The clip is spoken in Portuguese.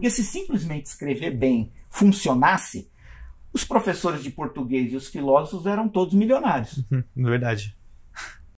Porque se simplesmente escrever bem funcionasse, os professores de português e os filósofos eram todos milionários. Uhum, é verdade.